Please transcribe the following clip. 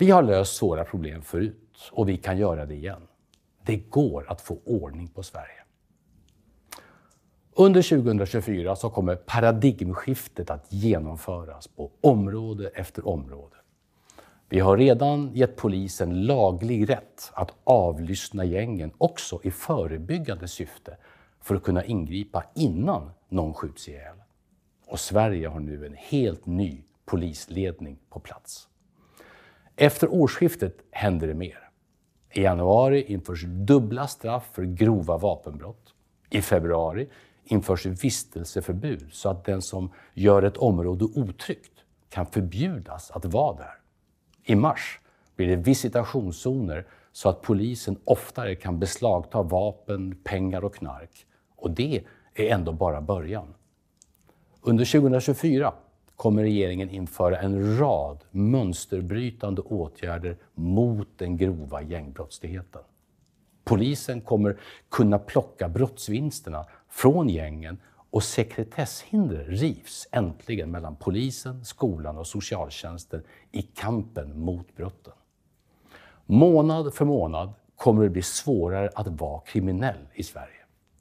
Vi har löst svåra problem förut och vi kan göra det igen. Det går att få ordning på Sverige. Under 2024 så kommer paradigmskiftet att genomföras på område efter område. Vi har redan gett polisen laglig rätt att avlyssna gängen också i förebyggande syfte för att kunna ingripa innan någon skjuts ihjäl. Och Sverige har nu en helt ny polisledning på plats. Efter årsskiftet händer det mer. I januari införs dubbla straff för grova vapenbrott. I februari införs vistelseförbud så att den som gör ett område otryggt kan förbjudas att vara där. I mars blir det visitationszoner så att polisen oftare kan beslagta vapen, pengar och knark. Och det är ändå bara början. Under 2024 kommer regeringen införa en rad mönsterbrytande åtgärder mot den grova gängbrottsligheten. Polisen kommer kunna plocka brottsvinsterna från gängen och sekretesshinder rivs äntligen mellan polisen, skolan och socialtjänsten i kampen mot brotten. Månad för månad kommer det bli svårare att vara kriminell i Sverige.